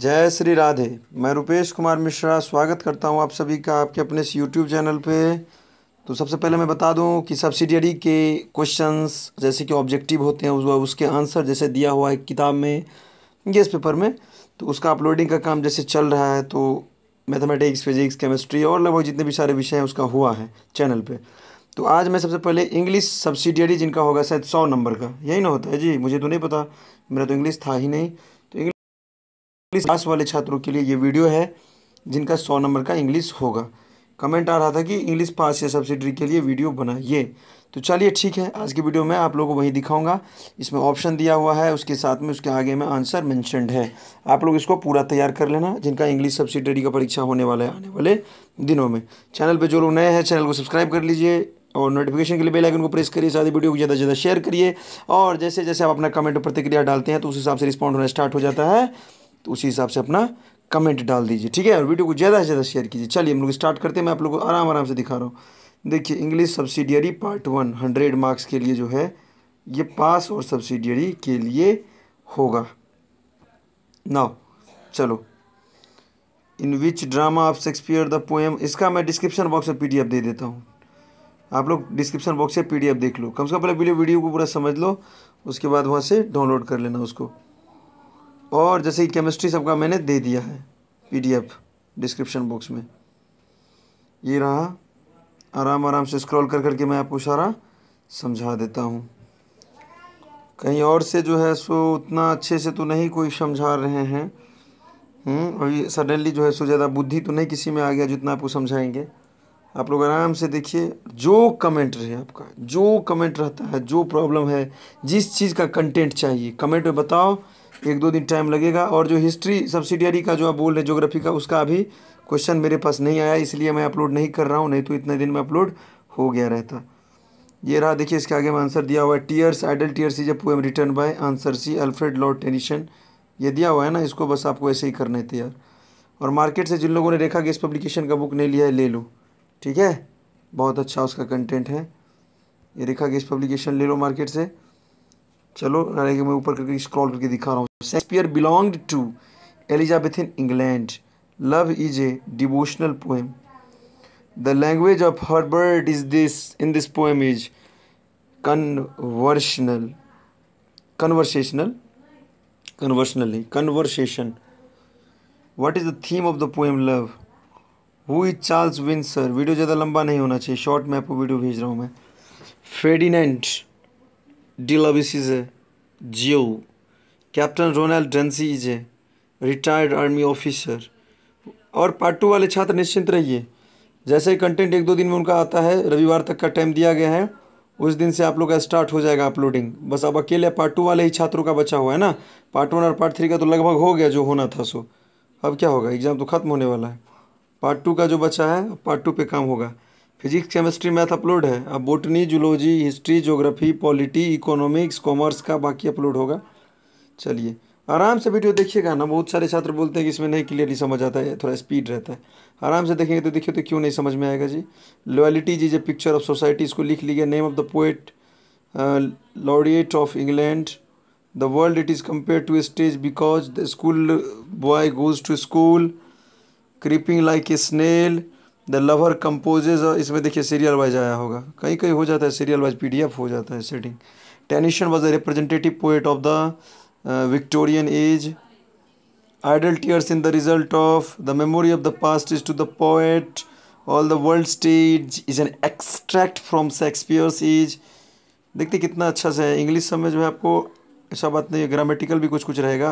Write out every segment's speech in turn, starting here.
जय श्री राधे मैं रुपेश कुमार मिश्रा स्वागत करता हूं आप सभी का आपके अपने इस यूट्यूब चैनल पे तो सबसे पहले मैं बता दूं कि सब्सिडियरी के क्वेश्चंस जैसे कि ऑब्जेक्टिव होते हैं उसके आंसर जैसे दिया हुआ है किताब में गेस पेपर में तो उसका अपलोडिंग का काम जैसे चल रहा है तो मैथमेटिक्स फिजिक्स केमिस्ट्री और लगभग जितने भी सारे विषय हैं उसका हुआ है चैनल पर तो आज मैं सबसे पहले इंग्लिश सब्सिडियरी जिनका होगा शायद सौ नंबर का यही ना होता है जी मुझे तो नहीं पता मेरा तो इंग्लिश था ही नहीं इंग्लिश क्लास वाले छात्रों के लिए ये वीडियो है जिनका सौ नंबर का इंग्लिश होगा कमेंट आ रहा था कि इंग्लिश पास या सब्सिडरी के लिए वीडियो बनाइए तो चलिए ठीक है आज की वीडियो में आप लोगों को वही दिखाऊंगा इसमें ऑप्शन दिया हुआ है उसके साथ में उसके आगे में आंसर मैंशनड है आप लोग इसको पूरा तैयार कर लेना जिनका इंग्लिश सब्सिडरी का परीक्षा होने वाला है आने वाले दिनों में चैनल पर जो लोग नए हैं चैनल को सब्सक्राइब कर लीजिए और नोटिफिकेशन के लिए बेल आइकन को प्रेस करिए सारी वीडियो को ज़्यादा से ज़्यादा शेयर करिए और जैसे जैसे आप अपना कमेंट प्रतिक्रिया डालते हैं तो उस हिसाब से रिस्पॉन्ड होना स्टार्ट हो जाता है तो उसी हिसाब से अपना कमेंट डाल दीजिए ठीक है और वीडियो को ज़्यादा से ज़्यादा शेयर कीजिए चलिए हम लोग स्टार्ट करते हैं मैं आप लोग को आराम आराम से दिखा रहा हूँ देखिए English subsidiary part one hundred marks के लिए जो है ये पास और सब्सिडियरी के लिए होगा नाउ चलो in which drama of Shakespeare the poem इसका मैं डिस्क्रिप्शन बॉक्स में पीडीएफ दे देता हूँ आप लोग डिस्क्रिप्शन बॉक्स से पीडीएफ देख लो कम से कम पहले वीडियो को पूरा समझ लो उसके बाद वहाँ से डाउनलोड कर लेना उसको और जैसे केमिस्ट्री सबका मैंने दे दिया है पीडीएफ डिस्क्रिप्शन बॉक्स में ये रहा आराम आराम से स्क्रॉल कर करके मैं आपको सारा समझा देता हूँ कहीं और से जो है सो उतना अच्छे से तो नहीं कोई समझा रहे हैं हम्म, अभी सडनली जो है सो ज़्यादा बुद्धि तो नहीं किसी में आ गया जितना आपको समझाएंगे आप लोग आराम से देखिए जो कमेंट रहे आपका जो कमेंट रहता है जो प्रॉब्लम है जिस चीज़ का कंटेंट चाहिए कमेंट में बताओ एक दो दिन टाइम लगेगा और जो हिस्ट्री सब्सिडियरी का जो आप बोल रहे जोग्राफी का उसका अभी क्वेश्चन मेरे पास नहीं आया इसलिए मैं अपलोड नहीं कर रहा हूँ नहीं तो इतने दिन में अपलोड हो गया रहता ये रहा देखिए इसके आगे में आंसर दिया हुआ है tears idle tears is a poem written by answer C Alfred Lord Tennyson ये दिया हुआ है ना इसको बस आपको ऐसे ही करने थे यार और मार्केट से जिन लोगों ने रेखा इस पब्लिकेशन का बुक नहीं लिया है ले लो ठीक है बहुत अच्छा उसका कंटेंट है ये रेखा गेस पब्लिकेशन ले लो मार्केट से चलो मैं ऊपर करके स्क्रॉल करके दिखा रहा हूँ Shakespeare belonged to Elizabeth in England love is a devotional poem the language of Herbert is this in this poem is conversational conversational conversational नहीं conversation what is the theme of the poem love who is Charles Windsor video ज़्यादा लंबा नहीं होना चाहिए short में आपको video भेज रहा हूँ मैं Ferdinand Delvis is a geo captain Ronald Densey is a retired army officer और पार्ट टू वाले छात्र निश्चिंत रहिए जैसे ही कंटेंट एक दो दिन में उनका आता है रविवार तक का टाइम दिया गया है उस दिन से आप लोग का स्टार्ट हो जाएगा अपलोडिंग बस अब अकेले पार्ट टू वाले ही छात्रों का बचा हुआ है ना पार्ट वन और पार्ट थ्री का तो लगभग हो गया जो होना था सो अब क्या होगा एग्ज़ाम तो ख़त्म होने वाला है पार्ट टू का जो बचा है पार्ट टू पे काम होगा फिजिक्स केमिस्ट्री मैथ अपलोड है अब botany zoology history geography polity economics commerce का बाकी अपलोड होगा चलिए आराम से वीडियो देखिएगा ना बहुत सारे छात्र बोलते हैं कि इसमें नहीं क्लियरली समझ आता है थोड़ा स्पीड रहता है आराम से देखेंगे तो देखिए तो क्यों नहीं समझ में आएगा जी लॉयलिटी जी जो पिक्चर ऑफ सोसाइटी इसको लिख लीजिए name of the poet laureate of England the world it is compare to stage because the school boy goes to school creeping like a snail the lover composes इसमें देखिए serial wise आया होगा कहीं कहीं हो जाता है सीरियल वाइज पीडीएफ हो जाता है setting Tennyson was a representative poet of the Victorian age idle tears in the result of the memory of the past is to the poet all the world stage is an extract from Shakespeare's is देखते कितना अच्छा से है English समझ में आपको ऐसा बात नहीं है ग्रामेटिकल भी कुछ कुछ रहेगा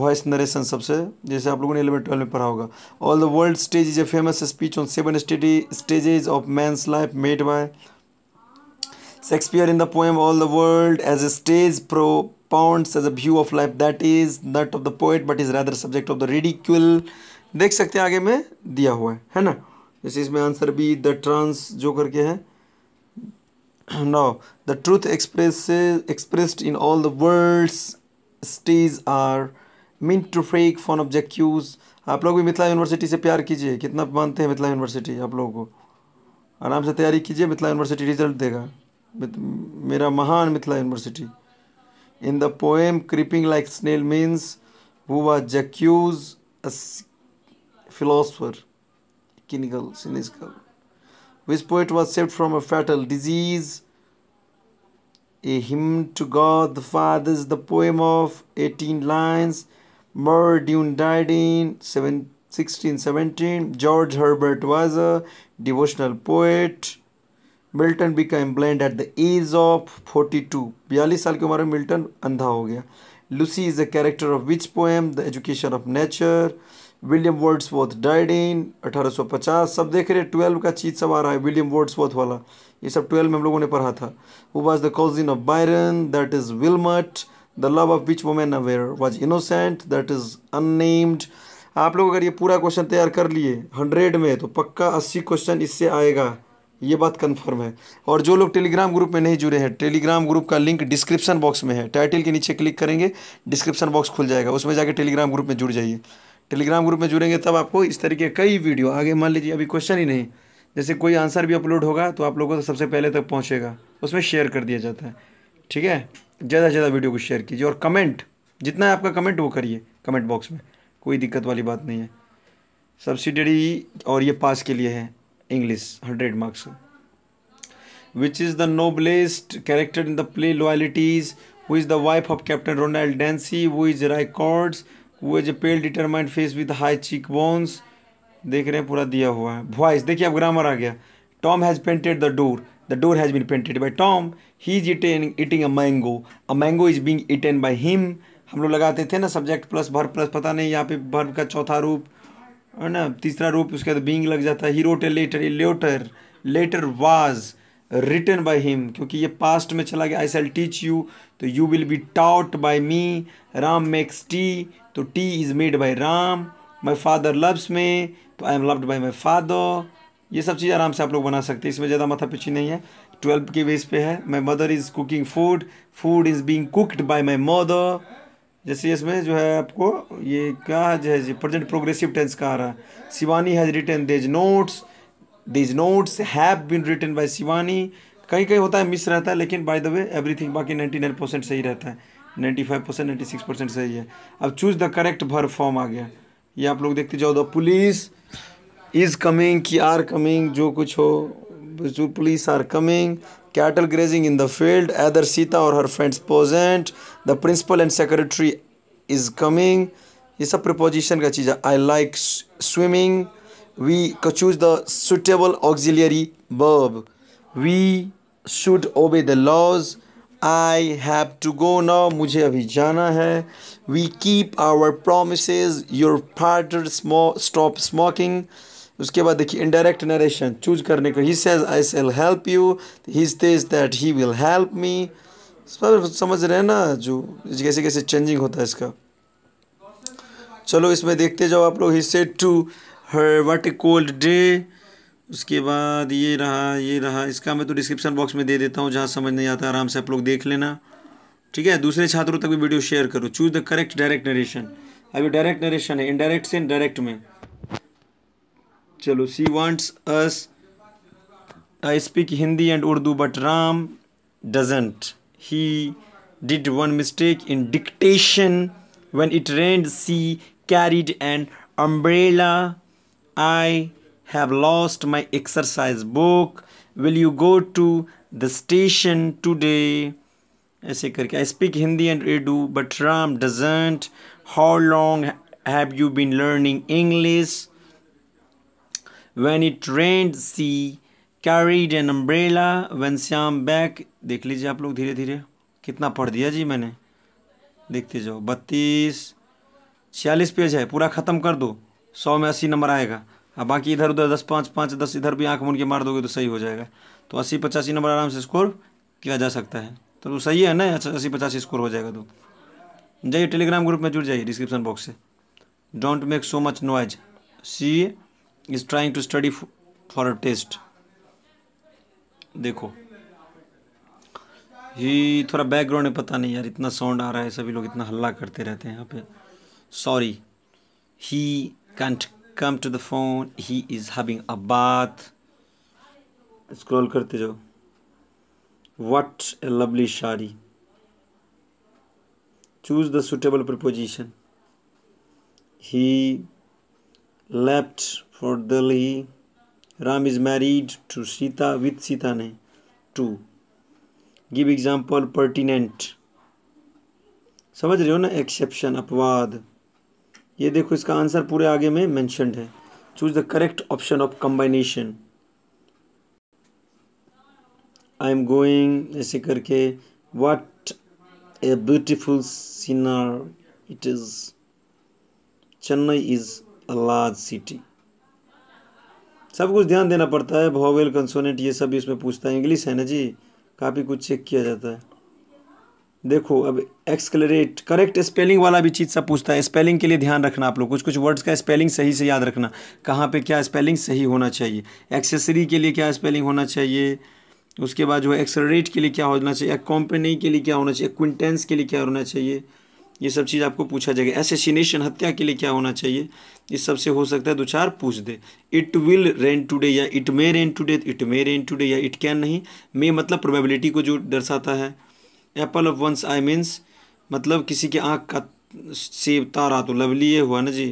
वॉइस नरेशन सबसे जैसे आप लोगों ने एलेवन ट्वेल्व में पढ़ा होगा all the world stage is a famous speech on seven steady stages of man's life made by Shakespeare in the poem all the world as a stage propound as a view of life that is not of the poet but is rather subject of the ridicule देख सकते हैं आगे में दिया हुआ है है ना जैसे इसमें आंसर भी द ट्रांस जो करके है now the truth expresses expressed in all the words stays are meant to fake fun object cues आप लोग भी मिथिला यूनिवर्सिटी से प्यार कीजिए कितना मानते हैं मिथिला यूनिवर्सिटी आप लोगों को आराम से तैयारी कीजिए मिथिला यूनिवर्सिटी रिजल्ट देगा मेरा महान Mithila university in the poem creeping like snail means वो वा Jaques philosopher cynical cynical which poet was saved from a fatal disease. A hymn to God the Father is the poem of 18 lines. Muldoon died in 1617. George Herbert was a devotional poet. Milton became blind at the age of forty two. Two बयालीस साल की उम्र में Milton अंधा हो गया of is the character of which poem William Wordsworth died in अठारह सब देख रहे ट्वेल्व का चीज सब आ रहा है विलियम वर्ड्स वोथ वाला ये सब ट्वेल्व में हम लोगों ने पढ़ा था वो was the cousin of Byron that is Wilmot the love of which women aware was innocent that is unnamed आप लोग अगर ये पूरा क्वेश्चन तैयार कर लिए हंड्रेड में तो पक्का अस्सी क्वेश्चन इससे आएगा ये बात कंफर्म है और जो लोग टेलीग्राम ग्रुप में नहीं जुड़े हैं टेलीग्राम ग्रुप का लिंक डिस्क्रिप्शन बॉक्स में है टाइटल के नीचे क्लिक करेंगे डिस्क्रिप्शन बॉक्स खुल जाएगा उसमें जाके टेलीग्राम ग्रुप में जुड़ जाइए टेलीग्राम ग्रुप में जुड़ेंगे तब आपको इस तरीके कई वीडियो आगे मान लीजिए अभी क्वेश्चन ही नहीं जैसे कोई आंसर भी अपलोड होगा तो आप लोगों को सबसे पहले तक पहुँचेगा उसमें शेयर कर दिया जाता है ठीक है ज़्यादा से ज़्यादा वीडियो को शेयर कीजिए और कमेंट जितना है आपका कमेंट वो करिए कमेंट बॉक्स में कोई दिक्कत वाली बात नहीं है सब्सिडरी और ये पास के लिए है English hundred marks which is the noblest character in the play Loyalties who is the wife of captain Ronald Dancy who is records वो is a pale determined face with high cheek bones देख रहे हैं पूरा दिया हुआ है voice देखिए अब ग्रामर आ गया Tom has painted the door the door has been painted by Tom he is eating eating a mango a mango is being eaten by him हम लोग लगाते थे ना सब्जेक्ट प्लस भर प्लस पता नहीं यहाँ पे भर का चौथा रूप है ना तीसरा रूप उसके बाद बींग लग जाता है he wrote a letter a letter letter was return by him क्योंकि ये पास्ट में चला गया आई सेल टीच यू तो you will be taught by me Ram makes tea तो tea is made by Ram my father loves me तो I am loved by my father ये सब चीज़ आराम से आप लोग बना सकते हैं इसमें ज़्यादा माथा पीछी नहीं है ट्वेल्व के बेस पे है my mother is cooking food food is being cooked by my mother जैसे इसमें जो है आपको ये क्या है जो है प्रेजेंट प्रोग्रेसिव टेंस का आ रहा है Shivani has return these notes these notes have been written by Shivani कहीं कहीं होता है मिस रहता है लेकिन बाय द वे एवरीथिंग बाकी नाइन्टी नाइन परसेंट सही रहता है ninety five percent ninety six percent सही है अब चूज द करेक्ट भर फॉर्म आ गया ये आप लोग देखते जाओ द पुलिस इज़ कमिंग की आर कमिंग जो कुछ हो जो police are coming cattle grazing in the field either Sita और her friends present the principal and secretary is coming ये सब प्रपोजिशन का चीज़ है I like swimming we could choose the suitable auxiliary verb we should obey the laws I have to go now mujhe abhi jana hai we keep our promises your partner smoke, stop smoking uske baad dekhi indirect narration choose karne ko he says I shall help you he says that he will help me सब समझ रहे हैं ना जो कैसे कैसे changing होता है इसका चलो इसमें देखते जाओ आप लोग हिस्से टू वट कोल्ड डे उसके बाद ये रहा ये रहा इसका मैं तो डिस्क्रिप्शन बॉक्स में दे देता हूँ जहाँ समझ नहीं आता आराम से आप लोग देख लेना ठीक है दूसरे छात्रों तक भी वीडियो शेयर करो choose the correct direct narration अभी डायरेक्ट नरेशन है इनडायरेक्ट से इनडायरेक्ट में चलो she wants us I speak Hindi and Urdu but Ram doesn't he did one mistake in dictation when it rained she carried and umbrella I have lost my exercise book will you go to the station today ऐसे करके I speak Hindi and Urdu but Ram doesn't how long have you been learning English when it rained she carried an umbrella when Shyam back देख लीजिए आप लोग धीरे धीरे कितना पढ़ दिया जी मैंने देखते जाओ बत्तीस छियालीस पेज है पूरा ख़त्म कर दो सौ में अस्सी नंबर आएगा अब बाकी इधर उधर दस पाँच पाँच दस इधर भी आँख मुन के मार दोगे तो सही हो जाएगा तो अस्सी पचासी नंबर आराम से स्कोर किया जा सकता है तो सही है ना अच्छा, अस्सी पचासी स्कोर हो जाएगा तो जाइए टेलीग्राम ग्रुप में जुड़ जाइए डिस्क्रिप्शन बॉक्स से don't make so much noise she is trying to study for a test देखो ही थोड़ा बैकग्राउंड में पता नहीं यार इतना साउंड आ रहा है सभी लोग इतना हल्ला करते रहते हैं यहाँ पे sorry he can't come to the phone he is having a bath scroll karte jao what a lovely shadi choose the suitable preposition he left for delhi ram is married to sita with sita ne to give example pertinent समझ रहे हो ना exception अपवाद ये देखो इसका answer पूरे आगे में मैंशनड है choose the correct option of combination I am going ऐसे करके what a beautiful scenery it is Chennai is a large city सब कुछ ध्यान देना पड़ता है भॉवेल कंसोनेंट ये सब भी उसमें पूछता है इंग्लिश है ना जी काफ़ी कुछ चेक किया जाता है देखो अब एक्सकलरेट करेक्ट स्पेलिंग वाला भी चीज़ सब पूछता है स्पेलिंग के लिए ध्यान रखना आप लोग कुछ कुछ वर्ड्स का स्पेलिंग सही से याद रखना कहाँ पे क्या स्पेलिंग सही होना चाहिए एक्सेसरी के लिए क्या स्पेलिंग होना चाहिए उसके बाद जो है एक्सलरेट के लिए क्या होना चाहिए कॉम्पनी के लिए क्या होना चाहिए क्विंटेंस के लिए क्या होना चाहिए ये सब चीज़ आपको पूछा जाएगा एसेसिनेशन हत्या के लिए क्या होना चाहिए इस सब से हो सकता है दो चार पूछ दे इट विल रेन टूडे या it may rain today it may rain today या इट कैन नहीं मे मतलब प्रोबेबिलिटी को जो दर्शाता है apple of once I means मतलब किसी की आँख का सेब तारा तो लवली ये हुआ ना जी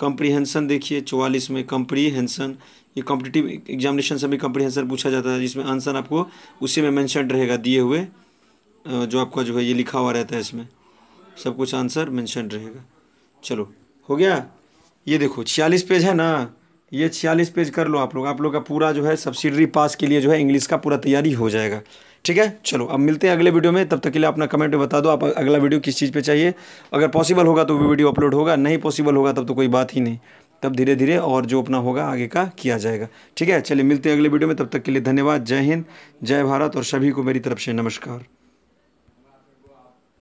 कंप्रीहेंसन देखिए चौवालीस में कंप्रीहेंसन ये कॉम्पिटिटिव एग्जामिनेशन से भी कंप्रीहेंसन पूछा जाता है जिसमें आंसर आपको उसी में मैंशन रहेगा दिए हुए जो आपका जो है ये लिखा हुआ रहता है इसमें सब कुछ आंसर मैंशन रहेगा चलो हो गया ये देखो छियालीस पेज है ना ये छियालीस पेज कर लो आप लोग आप लोग का पूरा जो है सब्सिडरी पास के लिए जो है इंग्लिश का पूरा तैयारी हो जाएगा ठीक है चलो अब मिलते हैं अगले वीडियो में तब तक के लिए अपना कमेंट में बता दो आप अगला वीडियो किस चीज़ पर चाहिए अगर पॉसिबल होगा तो भी वीडियो अपलोड होगा नहीं पॉसिबल होगा तब तो कोई बात ही नहीं तब धीरे धीरे और जो अपना होगा आगे का किया जाएगा ठीक है चलिए मिलते हैं अगले वीडियो में तब तक के लिए धन्यवाद जय हिंद जय भारत और सभी को मेरी तरफ से नमस्कार